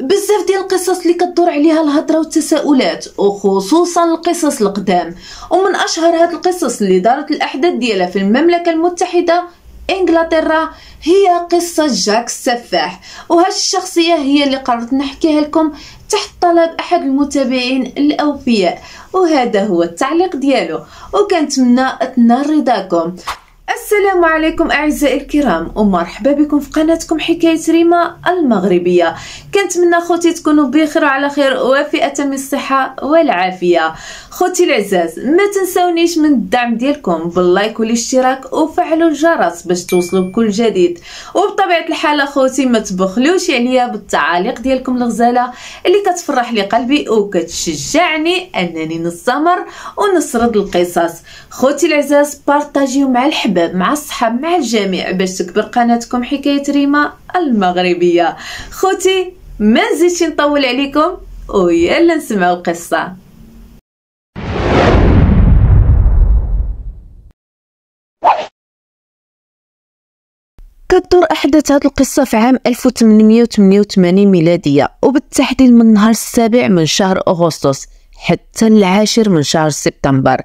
بزاف ديال القصص اللي كتدور عليها الهضره والتساؤلات وخصوصا القصص القدام ومن اشهر هاد القصص اللي دارت الاحداث ديالها في المملكه المتحده انجلترا هي قصة جاك السفاح وهذه الشخصية هي اللي قررت نحكيها لكم تحت طلب احد المتابعين الاوفياء وهذا هو التعليق ديالو وكنتمنى تنال رضاكم السلام عليكم اعزائي الكرام ومرحبا بكم في قناتكم حكايه ريما المغربيه كنتمنى خوتي تكونوا بخير وعلى خير وفي اتم الصحه والعافيه خوتي العزاز ما تنسونيش من الدعم ديالكم باللايك والاشتراك وفعلوا الجرس باش توصلوا بكل جديد وبطبيعه الحال خوتي ما تبخلوش عليا بالتعاليق ديالكم الغزاله اللي كتفرح لي قلبي وكتشجعني انني نستمر ونسرد القصص خوتي العزاز بارطاجيو مع الحباب مع الصحاب مع الجميع باش تكبر قناتكم حكاية ريما المغربية خوتي ما نزيدش نطول عليكم ويلا نسمعوا القصة كدور أحداث هذه القصة في عام 1888 ميلادية وبالتحديد من نهار السابع من شهر أغسطس حتى العاشر من شهر سبتمبر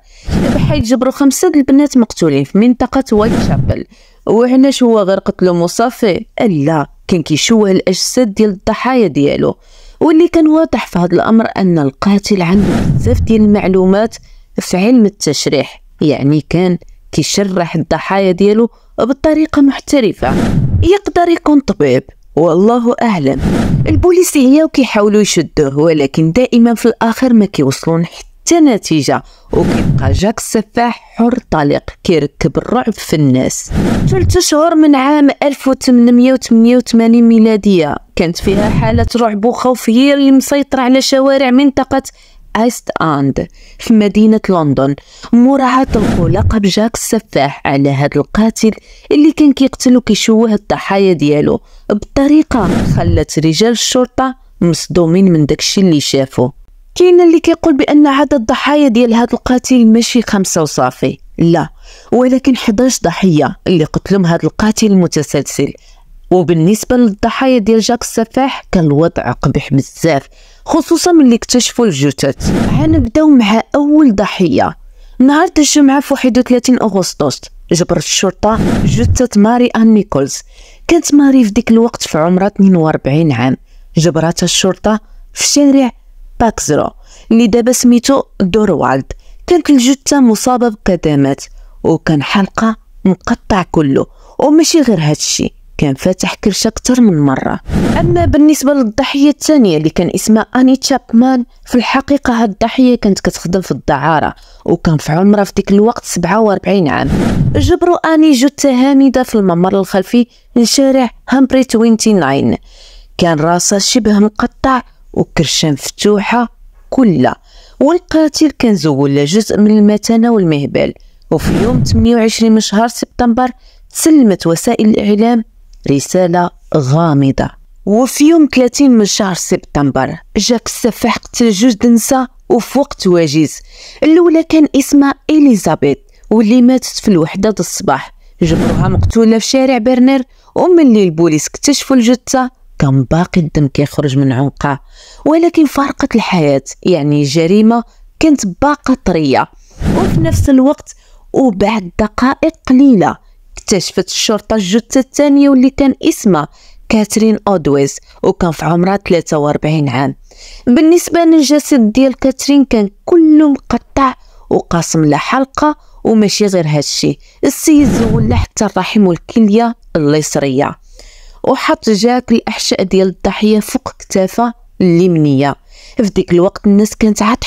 بحيث جبروا خمسة البنات مقتولين في منطقة وايت شابل وهنا شو غير قتلو مصافي لا كان كيشوه الاجساد ديال الضحايا ديالو واللي كان واضح في هذا الامر ان القاتل عنده بزاف ديال المعلومات في علم التشريح يعني كان كيشرح الضحايا ديالو بطريقه محترفه يقدر يكون طبيب والله أعلم البوليسية كيحاولوا يشدوه ولكن دائما في الآخر ما كيوصلون حتى نتيجة وكيبقى جاك السفاح حر طليق كيركب الرعب في الناس ثلاث شهور من عام 1888 ميلادية كانت فيها حالة رعب وخوف هي اللي مسيطرة على شوارع منطقة ايست اند في مدينة لندن مراعاة تلقوا لقب جاك السفاح على هذا القاتل اللي كان كيقتل وكيشوه الضحايا ديالو بطريقة خلت رجال الشرطة مصدومين من داكشي اللي شافو كاين اللي كيقول بان عدد الضحايا ديال هذا القاتل ماشي خمسة وصافي لا ولكن 11 ضحية اللي قتلهم هذا القاتل المتسلسل وبالنسبة للضحايا ديال جاك السفاح كان الوضع قبيح بزاف خصوصا ملي اكتشفوا الجثث غنبداو مع أول ضحية نهار الجمعة في 31 أغسطس جبرت الشرطة جثة ماري أن نيكولز كانت ماري في ديك الوقت في عمرها 42 عام جبرتها الشرطة في شارع باكزرو اللي دابا سميتو دوروالد كانت الجثة مصابة بقدمات وكان حلقة مقطع كله وماشي غير هادشي كان فاتح كرش اكثر من مره اما بالنسبه للضحيه الثانيه اللي كان اسمها اني تشابمان في الحقيقه هاد الضحيه كانت كتخدم في الدعاره وكان في عمرها في ديك الوقت 47 عام جبروا اني جو تهامده في الممر الخلفي من شارع هامبري 29 كان راسها شبه مقطع وكرشه مفتوحه كلها والقاتل كان زول جزء من المتانه والمهبل وفي يوم 28 من شهر سبتمبر تسلمت وسائل الإعلام رسالة غامضة وفي يوم 30 من شهر سبتمبر جاك السفاح قتل جوج دنسا وفي وقت واجز الأولى كان اسمها إليزابيث واللي ماتت في الوحدة د الصباح جبروها مقتولة في شارع برنر اللي البوليس اكتشفوا الجثة كان باقي الدم كيخرج من عنقها ولكن فارقت الحياة يعني الجريمة كانت باقة طرية وفي نفس الوقت وبعد دقائق قليلة اكتشفت الشرطة الجثة الثانية واللي كان اسمها كاترين أودويز وكان في عمرها 43 عام بالنسبة للجسد ديال كاترين كان كله مقطع وقاسم لا حلقة وماشي غير هادشي السيد زول حتى الرحم والكلية اليسرية وحط جاك الأحشاء ديال الضحية فوق كتافه اليمنية في ديك الوقت الناس كانت عاد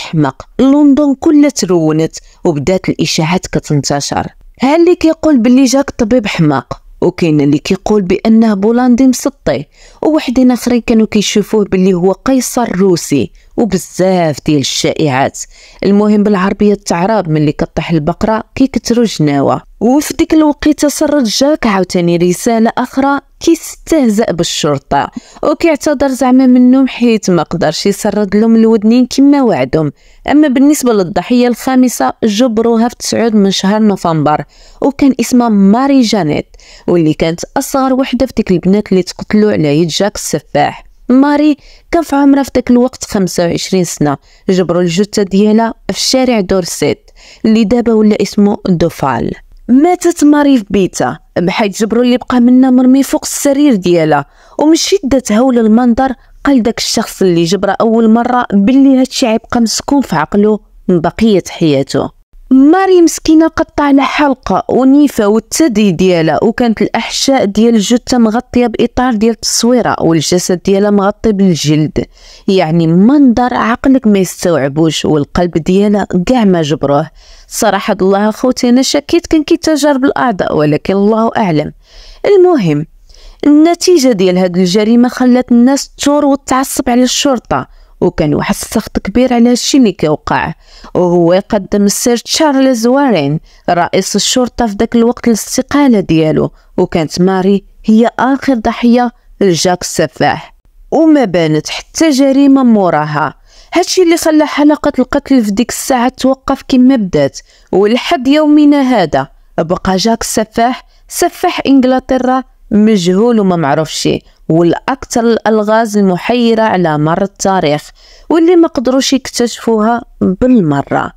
لندن كلها ترونت وبدات الإشاعات كتنتشر ها اللي كيقول بلي جاك طبيب حماق وكاين اللي كيقول بانه بولندي مسطي ووحدين اخرين كانوا كيشوفوه بلي هو قيصر روسي وبزاف ديال الشائعات المهم بالعربيه التعراب ملي كطيح البقره كيكثروا جناوه وفي ديك الوقيته سرت جاك عاوتاني رساله اخرى كيستهزأ بالشرطه وكيعتذر زعما منهم حيت ما قدرش يسرد لهم الودنين كما وعدهم اما بالنسبه للضحيه الخامسه جبروها في 9 من شهر نوفمبر وكان اسمها ماري جانيت واللي كانت اصغر وحده في ديك البنات اللي تقتلوا على يد جاك السفاح ماري كان في عمرها في ذاك الوقت 25 سنه جبروا الجثه ديالها في شارع دورسيت اللي دابا ولا اسمه دوفال ماتت ماري في بيتها بحيث جبرو اللي بقى منا مرمي فوق السرير ديالها ومن شدة هول المنظر قال داك الشخص اللي جبره أول مرة باللي هادشي عيبقى مسكون في عقله من بقية حياته ماري مسكينة قطع حلقة ونيفة والتدي ديالها وكانت الأحشاء ديال الجثة مغطية بإطار ديال التصويرة والجسد ديالها مغطي بالجلد يعني منظر عقلك ما يستوعبوش والقلب ديالها كاع ما جبروه صراحة الله أخوتي أنا شكيت كان تجارب الأعضاء ولكن الله أعلم المهم النتيجة ديال هاد الجريمة خلات الناس تثور وتعصب على الشرطة وكان واحد السخط كبير على هادشي اللي كيوقع وهو يقدم السير تشارلز وارين رئيس الشرطة في ذاك الوقت الاستقالة ديالو وكانت ماري هي آخر ضحية لجاك السفاح وما بانت حتى جريمة موراها هادشي اللي خلى حلقة القتل في ديك الساعة توقف كما بدات ولحد يومنا هذا بقى جاك السفاح سفاح إنجلترا مجهول وما معرفش والأكثر الألغاز المحيرة على مر التاريخ واللي ما قدروش يكتشفوها بالمرة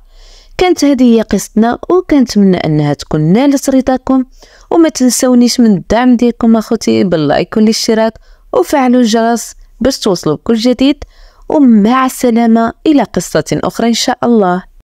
كانت هذه هي قصتنا وكنتمنى انها تكون نالت رضاكم وما تنسونيش من الدعم ديالكم اخوتي باللايك والاشتراك وفعلوا الجرس باش توصلوا بكل جديد ومع السلامه الى قصه اخرى ان شاء الله